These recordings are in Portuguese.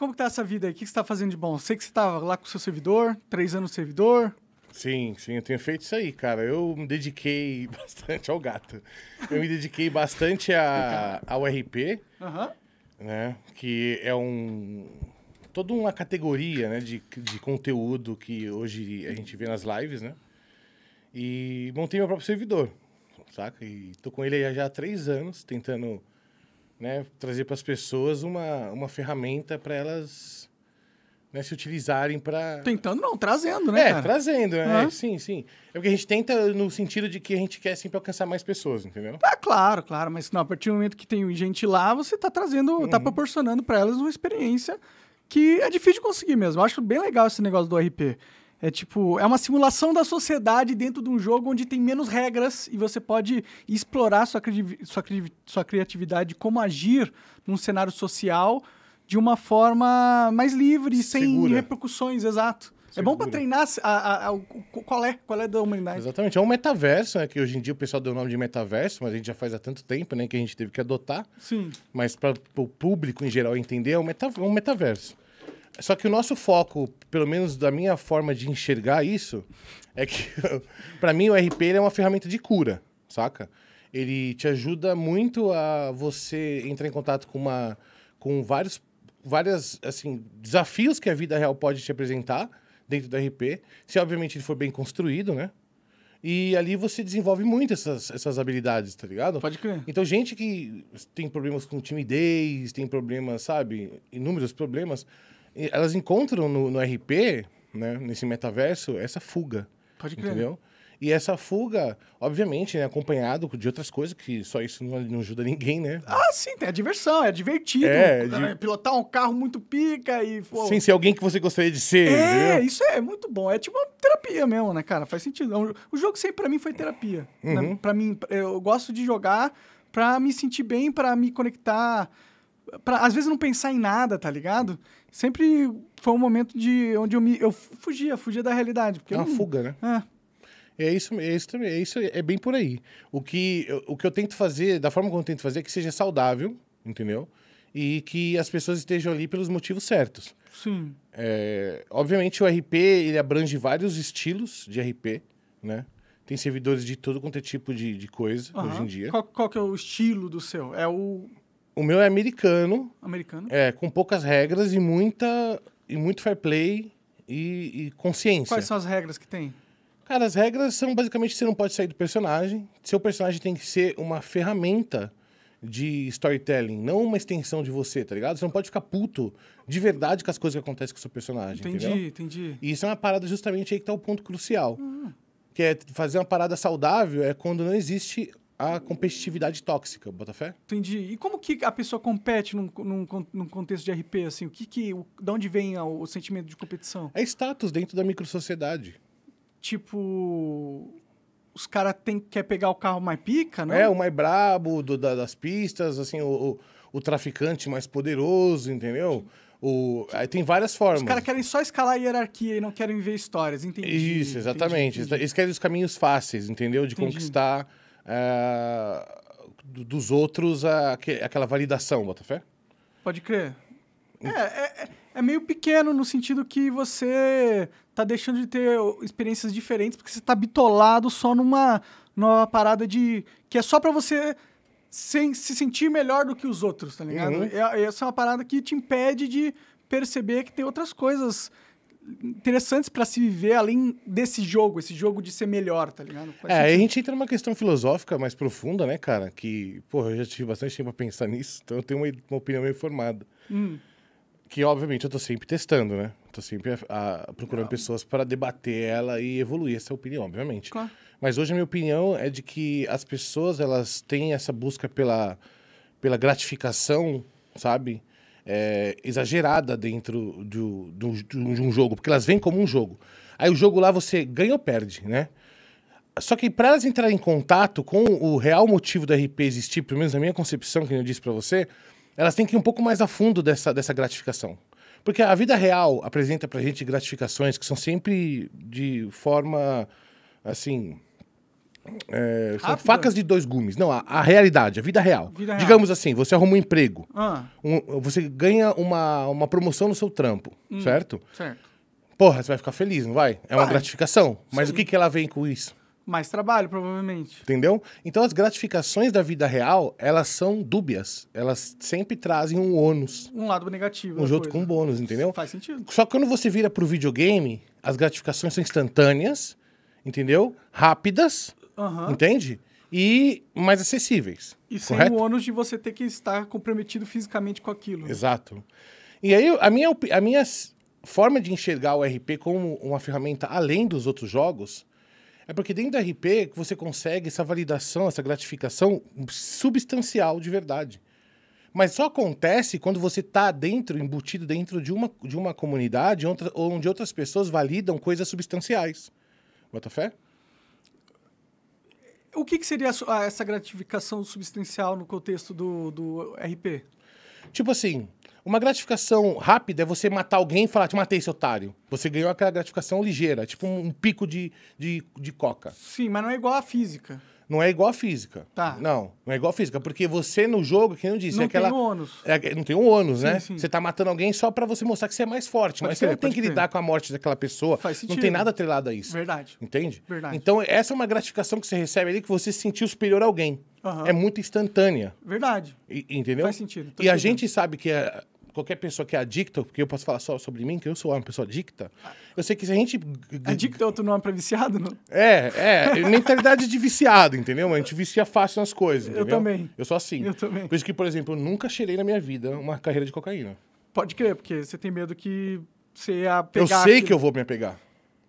Como que tá essa vida aí? O que você tá fazendo de bom? Sei que você tava tá lá com o seu servidor, três anos servidor. Sim, sim, eu tenho feito isso aí, cara. Eu me dediquei bastante ao gato. Eu me dediquei bastante a, ao RP, uhum. né? Que é um toda uma categoria né, de, de conteúdo que hoje a gente vê nas lives, né? E montei meu próprio servidor, saca? E tô com ele já há três anos, tentando né, trazer para as pessoas uma, uma ferramenta para elas né, se utilizarem para. Tentando não, trazendo, né? É, cara? trazendo, né? Uhum. sim, sim. É porque a gente tenta no sentido de que a gente quer sempre alcançar mais pessoas, entendeu? Ah, claro, claro, mas não, a partir do momento que tem gente lá, você está trazendo, está uhum. proporcionando para elas uma experiência que é difícil de conseguir mesmo. Eu acho bem legal esse negócio do RP. É tipo, é uma simulação da sociedade dentro de um jogo onde tem menos regras e você pode explorar sua, cri sua, cri sua criatividade, como agir num cenário social de uma forma mais livre sem repercussões, exato. Segura. É bom para treinar a, a, a, qual é, qual é da humanidade. Exatamente, é um metaverso, né? Que hoje em dia o pessoal deu o nome de metaverso, mas a gente já faz há tanto tempo, né? Que a gente teve que adotar. Sim. Mas para o público em geral entender, é um, meta, é um metaverso. Só que o nosso foco, pelo menos da minha forma de enxergar isso, é que para mim o RP é uma ferramenta de cura, saca? Ele te ajuda muito a você entrar em contato com uma com vários várias assim desafios que a vida real pode te apresentar dentro do RP, se obviamente ele for bem construído, né? E ali você desenvolve muito essas, essas habilidades, tá ligado? Pode crer. Então, gente que tem problemas com timidez, tem problemas, sabe? Inúmeros problemas, elas encontram no, no RP, né, nesse metaverso, essa fuga. Pode crer. Entendeu? E essa fuga, obviamente, né, acompanhado de outras coisas, que só isso não, não ajuda ninguém, né? Ah, sim, tem a diversão, é divertido. É, né, de... Pilotar um carro muito pica e. Pô... Sem ser alguém que você gostaria de ser. É, isso é muito bom. É tipo uma terapia mesmo, né, cara? Faz sentido. É o jogo sempre para mim foi terapia. Né, uhum. Né? mim, eu gosto de jogar para me sentir bem, para me conectar pra, às vezes, não pensar em nada, tá ligado? Sempre foi um momento de onde eu me. Eu fugia, fugia da realidade. Porque é uma não, fuga, né? É. É isso, é isso também, é isso é bem por aí. O que, o que eu tento fazer, da forma como eu tento fazer, é que seja saudável, entendeu? E que as pessoas estejam ali pelos motivos certos. Sim. É, obviamente o RP ele abrange vários estilos de RP, né? Tem servidores de todo quanto é tipo de, de coisa uhum. hoje em dia. Qual, qual que é o estilo do seu? É o o meu é americano. Americano? É, com poucas regras e muita e muito fair play e, e consciência. Quais são as regras que tem? Cara, as regras são basicamente você não pode sair do personagem. Seu personagem tem que ser uma ferramenta de storytelling, não uma extensão de você, tá ligado? Você não pode ficar puto de verdade com as coisas que acontecem com o seu personagem. Entendi, entendeu? entendi. E isso é uma parada justamente aí que tá o ponto crucial. Hum. Que é fazer uma parada saudável é quando não existe a competitividade tóxica, Botafé? Entendi. E como que a pessoa compete num, num, num contexto de RP, assim? O que que... O, de onde vem o, o sentimento de competição? É status dentro da microsociedade. Tipo... Os caras quer pegar o carro mais pica, não? É, o mais brabo do, da, das pistas, assim, o, o, o, traficante mais poderoso, entendeu? O, aí tem várias formas. Os caras querem só escalar a hierarquia e não querem ver histórias, entendi. Isso, exatamente. Entendi, entendi. Eles querem os caminhos fáceis, entendeu? De entendi. conquistar é, dos outros a, aquela validação, Botafé? Pode crer. Hum. É, é, é, é, meio pequeno no sentido que você tá deixando de ter experiências diferentes porque você tá bitolado só numa, numa parada de. que é só para você sem, se sentir melhor do que os outros, tá ligado? Uhum. É, essa é uma parada que te impede de perceber que tem outras coisas interessantes para se viver além desse jogo, esse jogo de ser melhor, tá ligado? Faz é, sentido. a gente entra numa questão filosófica mais profunda, né, cara? Que, porra, eu já tive bastante tempo para pensar nisso, então eu tenho uma, uma opinião meio formada. Hum. Que, obviamente, eu tô sempre testando, né? Tô sempre a, a, procurando Não. pessoas para debater ela e evoluir essa opinião, obviamente. Claro. Mas hoje a minha opinião é de que as pessoas, elas têm essa busca pela, pela gratificação, sabe? é, exagerada dentro do, do, de um jogo, porque elas vêm como um jogo. Aí o jogo lá você ganha ou perde, né? Só que para elas entrarem em contato com o real motivo da RP existir, pelo menos na minha concepção, que eu disse para você, elas têm que ir um pouco mais a fundo dessa, dessa gratificação. Porque a vida real apresenta pra gente gratificações que são sempre de forma, assim, é, são Rápido? facas de dois gumes. Não, a, a realidade, a vida real. Vida real. Digamos assim, você arruma um emprego. Ah. Um, você ganha uma, uma promoção no seu trampo, hum. certo? Certo. Porra, você vai ficar feliz, não vai? É vai. uma gratificação. Mas Sim. o que, que ela vem com isso? Mais trabalho, provavelmente. Entendeu? Então as gratificações da vida real, elas são dúbias. Elas sempre trazem um ônus. Um lado negativo. Um junto com um bônus, entendeu? Faz sentido. Só que quando você vira pro videogame, as gratificações são instantâneas, entendeu? Rápidas Uhum. Entende? E mais acessíveis. E sem o ônus de você ter que estar comprometido fisicamente com aquilo. Né? Exato. E aí, a minha, a minha forma de enxergar o RP como uma ferramenta além dos outros jogos é porque dentro do RP você consegue essa validação, essa gratificação substancial de verdade. Mas só acontece quando você está dentro, embutido dentro de uma, de uma comunidade onde outras pessoas validam coisas substanciais. Bota fé? O que, que seria essa gratificação substancial no contexto do, do RP? Tipo assim, uma gratificação rápida é você matar alguém e falar, te matei, seu otário. Você ganhou aquela gratificação ligeira, tipo um, pico de, de, de coca. Sim, mas não é igual à física. Não é igual a física. Tá. Não, não é igual a física. Porque você no jogo, que eu disse, não é aquela. Não tem um ônus. É, não tem um ônus, sim, né? Sim. Você tá matando alguém só para você mostrar que você é mais forte. Pode mas você não tem que lidar com a morte daquela pessoa. Faz sentido. Não tem nada atrelado a isso. Verdade. Entende? Verdade. Então, essa é uma gratificação que você recebe ali que você se sentiu superior a alguém. Uhum. É muito instantânea. Verdade. E, entendeu? Faz sentido. Tô e entendendo. a gente sabe que é, qualquer pessoa que é adicta, porque eu posso falar só sobre mim, que eu sou uma pessoa adicta, eu sei que se a gente. Adicto é outro nome pra viciado, não? É, é, é. mentalidade de viciado, entendeu? A gente vicia fácil nas coisas. Entendeu? Eu também. Eu sou assim. Eu também. Por isso que, por exemplo, eu nunca cheirei na minha vida uma carreira de cocaína. Pode crer, porque você tem medo que você ia pegar. Eu sei que eu vou me apegar.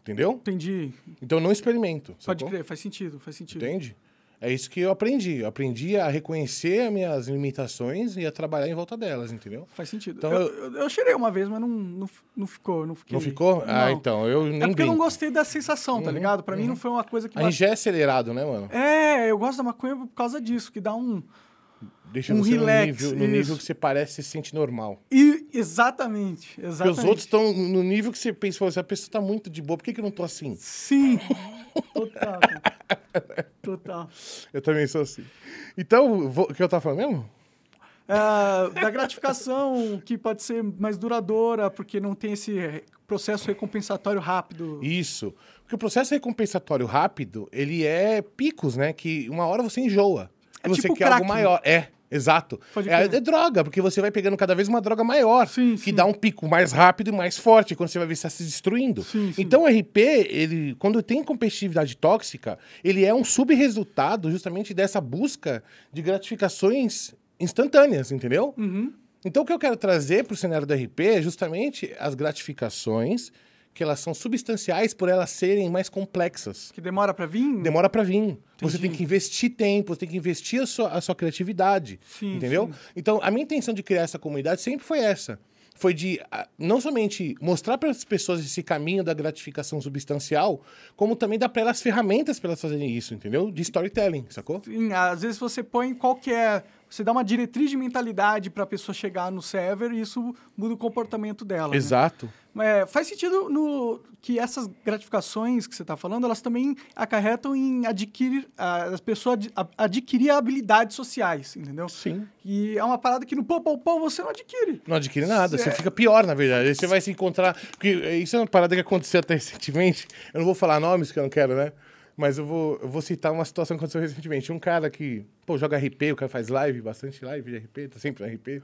Entendeu? Entendi. Então não experimento. Pode sacou? crer, faz sentido, faz sentido. Entende? É isso que eu aprendi. Eu aprendi a reconhecer as minhas limitações e a trabalhar em volta delas, entendeu? Faz sentido. Então, eu, eu, eu cheirei uma vez, mas não, não, não ficou. Não, fiquei, não ficou? Não. Ah, então. Eu é nem é porque brinco. eu não gostei da sensação, tá uhum, ligado? Pra uhum. mim não foi uma coisa que. A gente já é acelerado, né, mano? É, eu gosto da maconha por causa disso, que dá um. Deixa um você relax, no, nível, no nível, que você parece se sente normal. E, exatamente, exatamente. Porque os outros estão no nível que você pensa, essa pessoa tá muito de boa, por que, que eu não tô assim? Sim. Total. Total. Eu também sou assim. Então, vou, o que eu tava falando mesmo? É, da gratificação que pode ser mais duradoura, porque não tem esse processo recompensatório rápido. Isso. Porque o processo recompensatório rápido, ele é picos, né? Que uma hora você enjoa. É e você tipo quer crack, algo maior. Né? É. Exato. É, é droga, porque você vai pegando cada vez uma droga maior, sim, que sim. dá um pico mais rápido e mais forte, quando você vai ver se está se destruindo. Sim, então o RP, ele, quando tem competitividade tóxica, ele é um subresultado justamente dessa busca de gratificações instantâneas, entendeu? Uhum. Então o que eu quero trazer para o cenário do RP é justamente as gratificações que elas são substanciais por elas serem mais complexas. Que demora para vir? Demora para vir. Entendi. Você tem que investir tempo, você tem que investir a sua, a sua criatividade, sim, entendeu? Sim. Então, a minha intenção de criar essa comunidade sempre foi essa. Foi de ah, não somente mostrar para as pessoas esse caminho da gratificação substancial, como também dar para elas ferramentas para elas fazerem isso, entendeu? De storytelling, sacou? Sim, às vezes você põe qualquer é você dá uma diretriz de mentalidade para a pessoa chegar no server e isso muda o comportamento dela. Né? Exato. Né? É, faz sentido no que essas gratificações que você está falando, elas também acarretam em adquirir a, a pessoa ad, a, adquirir habilidades sociais, entendeu? Sim. E é uma parada que no pão pão pão você não adquire. Não adquire nada, você, você é fica pior na verdade. Aí você vai se encontrar, porque isso é uma parada que aconteceu até recentemente. Eu não vou falar nomes que eu não quero, né? Mas eu vou, eu vou citar uma situação que aconteceu recentemente. Um cara que, pô, joga RP, o cara faz live, bastante live de RP, tá sempre no RP.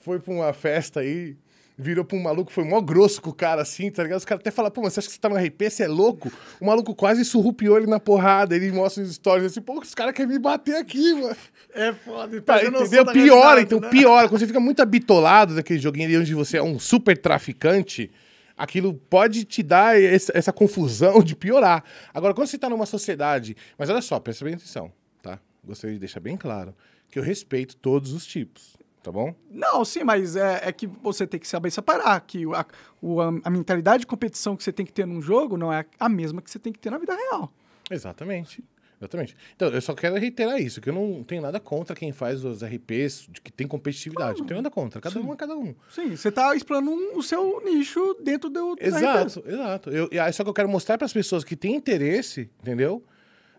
Foi pra uma festa aí, virou pra um maluco, foi mó grosso com o cara assim, tá ligado? Os caras até falaram, pô, mas você acha que você tá no RP, você é louco? O maluco quase surrupiou ele na porrada, ele mostra os stories assim, pô, os caras querem me bater aqui, mano. É foda, então tá, entendeu? Piora, então, né? piora. Quando você fica muito abitolado daquele joguinho ali onde você é um super traficante aquilo pode te dar essa, essa confusão de piorar. Agora, quando você está numa sociedade. Mas olha só, presta bem atenção, tá? Gostaria de deixar bem claro que eu respeito todos os tipos tá bom? Não, sim, mas é, é, que você tem que saber separar que a, o, a, a, mentalidade de competição que você tem que ter num jogo não é a mesma que você tem que ter na vida real. Exatamente. Exatamente. Então, eu só quero reiterar isso, que eu não tenho nada contra quem faz os RPs de que tem competitividade. Claro. Não tenho nada contra. Cada Sim. um é cada um. Sim, você está explorando um, o seu nicho dentro do Exato, exato. Eu, só que eu quero mostrar para as pessoas que têm interesse, entendeu?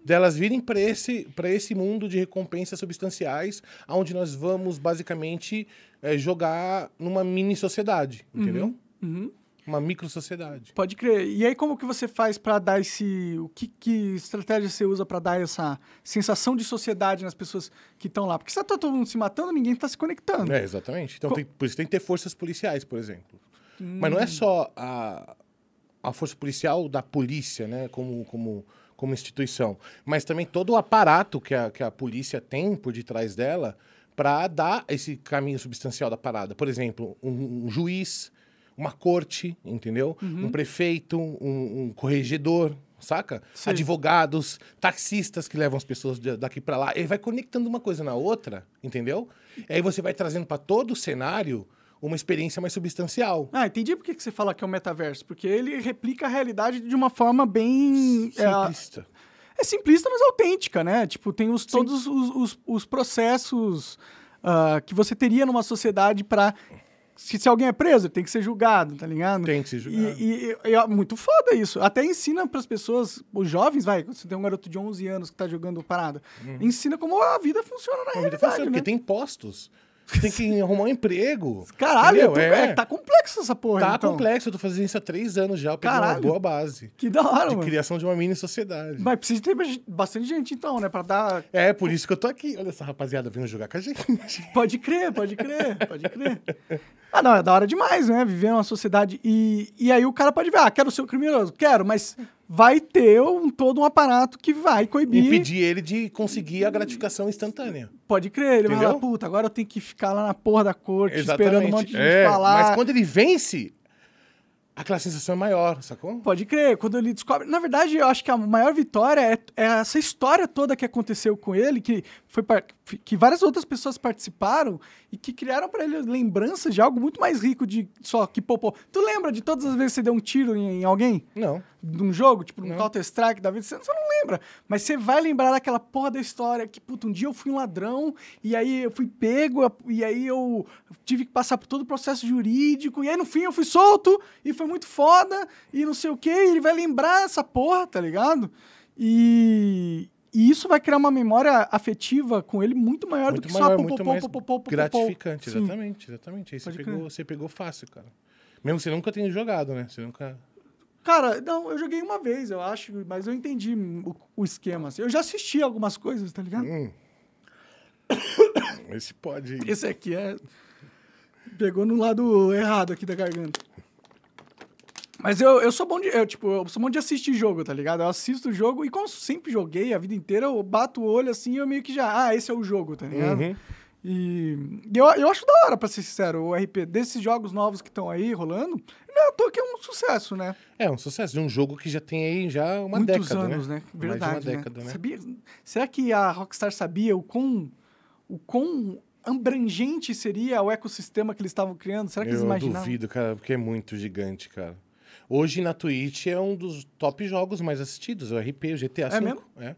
Delas virem para esse, esse mundo de recompensas substanciais, onde nós vamos basicamente é, jogar numa mini sociedade, entendeu? Uhum. Uhum. Uma microsociedade. Pode crer. E aí como que você faz para dar esse... O que, que estratégia você usa para dar essa sensação de sociedade nas pessoas que estão lá? Porque se está todo mundo se matando, ninguém está se conectando. É, exatamente. Então, Co... tem, por isso tem que ter forças policiais, por exemplo. Hum. Mas não é só a, a força policial da polícia, né? Como... como como instituição, mas também todo o aparato que a, que a polícia tem por detrás dela para dar esse caminho substancial da parada. Por exemplo, um, um juiz, uma corte, entendeu? Uhum. Um prefeito, um, um corregedor, saca? Sim. Advogados, taxistas que levam as pessoas daqui para lá. Ele vai conectando uma coisa na outra, entendeu? E aí você vai trazendo para todo o cenário uma experiência mais substancial. Ah, entendi por que você fala que é um metaverso. Porque ele replica a realidade de uma forma bem... É, simplista. É, é simplista, mas autêntica, né? Tipo, tem os, todos os, os, os processos... Uh, que você teria numa sociedade para se, se, alguém é preso, tem que ser julgado, tá ligado? Tem que ser julgado. E, e, e é muito foda isso. Até ensina para as pessoas, os jovens, vai, você tem um garoto de 11 anos que tá jogando parada, uhum. ensina como a vida funciona na a realidade, funciona, né? Porque tem postos. Tem que arrumar um emprego. Caralho, é. é. tá complexo essa porra. Tá então. complexo, eu tô fazendo isso há três anos já. Eu peguei Caralho. uma boa base. Que da hora, De mano. criação de uma mini sociedade. Mas precisa ter bastante gente então, né? Pra dar. É, por isso que eu tô aqui. Olha essa rapaziada vindo jogar com a gente. Pode crer, pode crer, pode crer. Ah, não, é da hora demais, né? Viver uma sociedade. E, e aí o cara pode ver, ah, quero ser um criminoso? Quero, mas vai ter um, todo um aparato que vai coibir. Impedir ele de conseguir a gratificação instantânea. Pode crer, ele Entendeu? vai falar, puta, agora eu tenho que ficar lá na porra da corte, Exatamente. esperando um monte de é, gente falar. Mas quando ele vence, aquela sensação é maior, sacou? Pode crer, quando ele descobre. Na verdade, eu acho que a maior vitória é, é essa história toda que aconteceu com ele, que foi par... que várias outras pessoas participaram e que criaram para ele lembranças de algo muito mais rico de só que popô. Tu lembra de todas as vezes que você deu um tiro em, em alguém? Não de um jogo, tipo um Counter-Strike da vida, você, você não lembra. Mas você vai lembrar daquela porra da história que, puta, um dia eu fui um ladrão, e aí eu fui pego, e aí eu tive que passar por todo o processo jurídico, e aí no fim eu fui solto, e foi muito foda, e não sei o quê, e ele vai lembrar essa porra, tá ligado? E, e isso vai criar uma memória afetiva com ele muito maior muito do que maior, só muito mais gratificante, exatamente, exatamente. Aí você pegou, você pegou fácil, cara. Mesmo se você nunca tenha jogado, né? Você nunca Cara, não, eu joguei uma vez, eu acho, mas eu entendi o, o esquema. Assim. Eu já assisti algumas coisas, tá ligado? Hum. Esse pode. Ir. Esse aqui é. Pegou no lado errado aqui da garganta. Mas eu, eu sou bom de. Eu, tipo, eu sou bom de assistir jogo, tá ligado? Eu assisto o jogo e, como sempre joguei a vida inteira, eu bato o olho assim e eu meio que já. Ah, esse é o jogo, tá ligado? Uhum. E, eu, eu acho da hora, pra ser sincero, o RP desses jogos novos que estão aí rolando, não, é tô que é um sucesso, né? É, um sucesso de um jogo que já tem aí já uma Muitos década, né? anos, né? né? Verdade, Mais de uma né? década, né? Sabia? Será que a Rockstar sabia o quão, o quão abrangente seria o ecossistema que eles estavam criando? Será que eu eles imaginavam? Eu duvido, cara, porque é muito gigante, cara. Hoje na Twitch é um dos top jogos mais assistidos, o RP, o GTA V. É mesmo? É.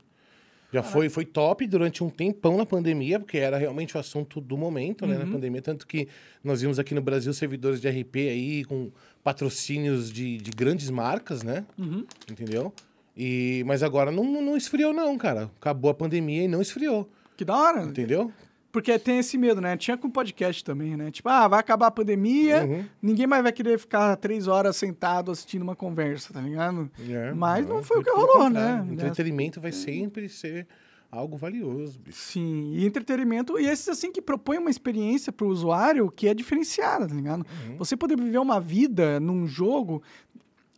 Já tá. foi, foi top durante um tempão na pandemia, porque era realmente o assunto do momento, né, na uhum. pandemia. Tanto que nós vimos aqui no Brasil servidores de RP aí com patrocínios de, de grandes marcas, né? Uhum. Entendeu? E, mas agora não, não esfriou, não, cara. Acabou a pandemia e não esfriou. Que da hora. Entendeu? Porque tem esse medo, né? Tinha com podcast também, né? Tipo, ah, vai acabar a pandemia, uhum. ninguém mais vai querer ficar três horas sentado assistindo uma conversa, tá ligado? É, Mas não, não foi o é que rolou, né? O né? entretenimento vai é. sempre ser algo valioso. Bicho. Sim, e entretenimento, e esses assim que propõem uma experiência para o usuário que é diferenciada, tá ligado? Uhum. Você poder viver uma vida num jogo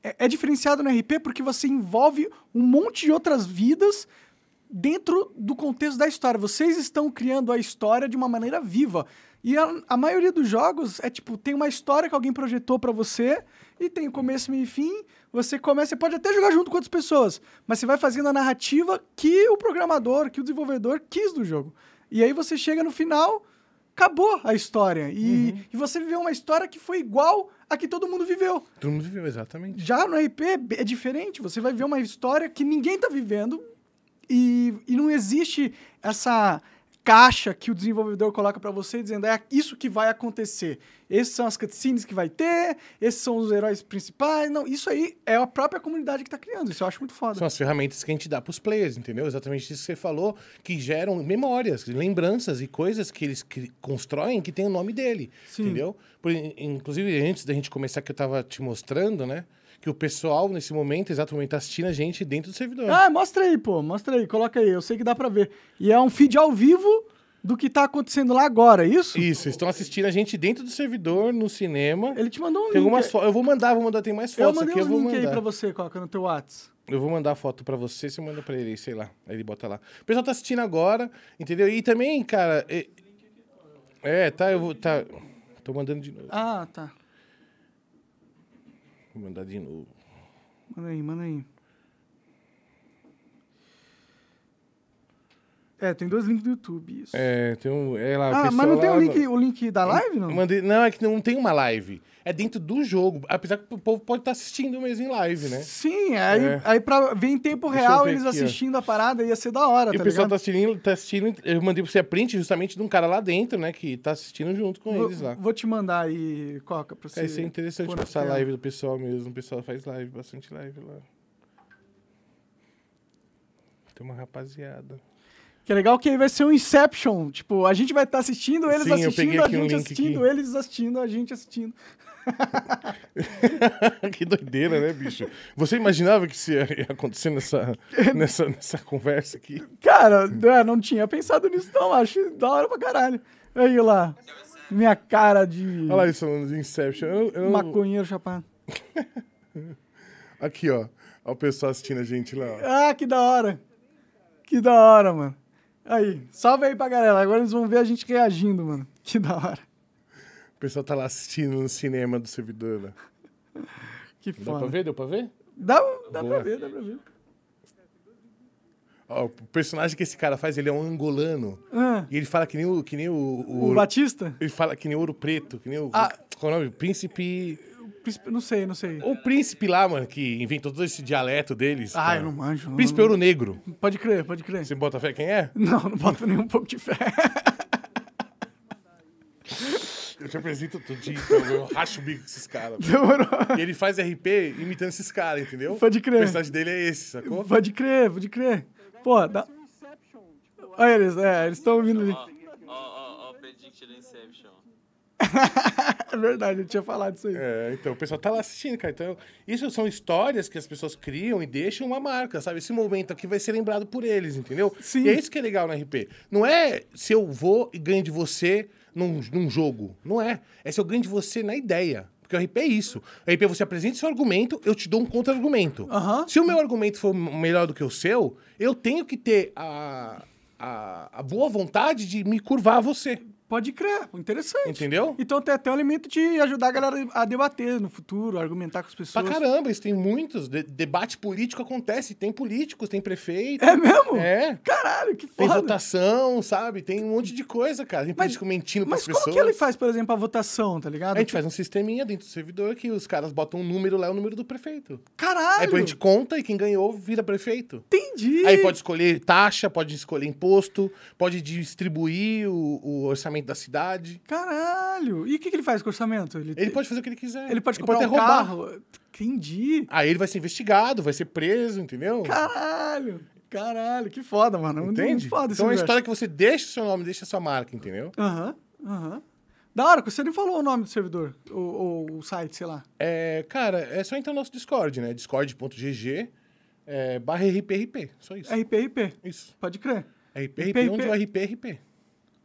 é, é diferenciado no RP porque você envolve um monte de outras vidas dentro do contexto da história. Vocês estão criando a história de uma maneira viva. E a, a maioria dos jogos é tipo, tem uma história que alguém projetou para você e tem começo, meio e fim. Você começa, você pode até jogar junto com outras pessoas, mas você vai fazendo a narrativa que o programador, que o desenvolvedor quis do jogo. E aí você chega no final, acabou a história. E, uhum. e você viveu uma história que foi igual a que todo mundo viveu. Todo mundo viveu, exatamente. Já no RP é diferente, você vai ver uma história que ninguém tá vivendo, e, e não existe essa caixa que o desenvolvedor coloca para você dizendo é isso que vai acontecer. Esses são as cutscenes que vai ter, esses são os heróis principais. Não, isso aí é a própria comunidade que está criando. Isso eu acho muito foda. São as ferramentas que a gente dá para os players, entendeu? Exatamente isso que você falou, que geram memórias, lembranças e coisas que eles constroem que tem o nome dele, Sim. entendeu? Por, inclusive, antes da gente começar que eu estava te mostrando, né? que o pessoal, nesse momento, exatamente, tá assistindo a gente dentro do servidor. Ah, mostra aí, pô, mostra aí, coloca aí, eu sei que dá pra ver. E é um feed ao vivo do que tá acontecendo lá agora, é isso? Isso, estão assistindo a gente dentro do servidor, no cinema. Ele te mandou um tem link. Algumas fo... Eu vou mandar, vou mandar, tem mais fotos aqui, eu vou mandar. Eu mandei um link aí pra você, coloca no teu WhatsApp. Eu vou mandar a foto para você, você manda para ele, sei lá. Aí ele bota lá. O pessoal tá assistindo agora, entendeu? E também, cara. É, é tá, eu vou. Tá, tô mandando de novo. Ah, tá. Vou mandar de novo. Manda aí, manda aí. É, tem dois links do YouTube, isso. É, tem um. É lá, ah, mas não tem o, link, o link da live, não? Mandei, não, é que não tem uma live. É dentro do jogo. Apesar que o povo pode estar tá assistindo mesmo em live, né? Sim, aí, é. aí pra ver em tempo Deixa real eles aqui, assistindo ó. a parada ia ser da hora, e tá o pessoal tá assistindo, tá assistindo. Eu mandei pra você a print justamente de um cara lá dentro, né? Que tá assistindo junto com vou, eles lá. Vou te mandar aí, Coca, pra você. É, isso é interessante passar a live do pessoal mesmo. O pessoal faz live, bastante live lá. Tem uma rapaziada. Que é legal que vai ser um Inception. Tipo, a gente vai estar tá assistindo, eles Sim, assistindo, a gente um assistindo, aqui. eles assistindo, a gente assistindo. que doideira, né, bicho? Você imaginava que isso ia acontecer nessa, nessa, nessa conversa aqui? Cara, é, não tinha pensado nisso, não. Acho da hora pra caralho. Aí lá, minha cara de. Olha lá isso, falando de Inception. Eu, eu... Maconheiro chapado. aqui, ó. Olha o pessoal assistindo a gente lá. Ó. Ah, que da hora. Que da hora, mano. Aí, salve aí pra galera. Agora eles vão ver a gente reagindo, mano. Que da hora. O pessoal tá lá assistindo no cinema do servidor, né? Que foda. Dá pra ver? Deu pra ver? Dá, dá pra ver, dá pra ver. Ó, o personagem que esse cara faz, ele é um angolano. Ah. E ele fala que nem o. Que nem o, o, o Batista? Ele fala que nem o Ouro Preto, que nem o. Ah. Qual é o nome? Príncipe. Príncipe, não sei, não sei. O príncipe lá, mano, que inventou todo esse dialeto deles. Ah, cara. eu não manjo. Não, príncipe não, Ouro Negro. Pode crer, pode crer. Você bota fé quem é? Não, não boto nem um pouco de fé. Eu te apresento todo dia, então eu racho o bico com esses caras. Demorou. E ele faz RP imitando esses caras, entendeu? Pode crer. O personagem dele é esse, sacou? Pode crer, pode crer. Pô, dá... Olha eles, é, eles estão ouvindo ali. Ó, ó, ó, predict do Inception. é verdade, eu tinha falado isso aí. É, então o pessoal tá lá assistindo, cara. Então, isso são histórias que as pessoas criam e deixam uma marca, sabe? Esse momento aqui vai ser lembrado por eles, entendeu? Sim. E é isso que é legal no RP. Não é se eu vou e ganho de você num, num jogo. Não é. É se eu ganho de você na ideia. Porque o RP é isso. O RP, é você apresenta seu argumento, eu te dou um contra-argumento. Se o meu argumento for melhor do que o seu, eu tenho que ter a, a, a boa vontade de me curvar a você. Pode crer, interessante. Entendeu? Então tem até o limite de ajudar a galera a debater no futuro, argumentar com as pessoas. Pra caramba, isso tem muitos. De debate político acontece. Tem políticos, tem prefeito. É mesmo? É. Caralho, que foda. Tem votação, sabe? Tem um monte de coisa, cara. Tem mas, político mentindo mas pessoas. Mas como que ele faz, por exemplo, a votação, tá ligado? A gente faz um sisteminha dentro do servidor que os caras botam um número lá, é o número do prefeito. Caralho! Aí a gente conta e quem ganhou vira prefeito. Entendi! Aí pode escolher taxa, pode escolher imposto, pode distribuir o, o orçamento orçamento da cidade. Caralho! E o que, que ele faz com o orçamento? Ele, ele pode fazer o que ele quiser. Ele pode ele comprar pode um carro. Entendi. Aí ele vai ser investigado, vai ser preso, entendeu? Caralho! Caralho, que foda, mano. Entende? Foda então é uma história que você deixa o seu nome, deixa a sua marca, entendeu? Aham, uhum, aham. Uhum. Da hora, você nem falou o nome do servidor, ou o site, sei lá. É, cara, é só entrar no nosso Discord, né? Discord.gg é, barra RPRP, só isso. RPRP. Isso. Pode crer. RPRP, Onde onde é o RPRP.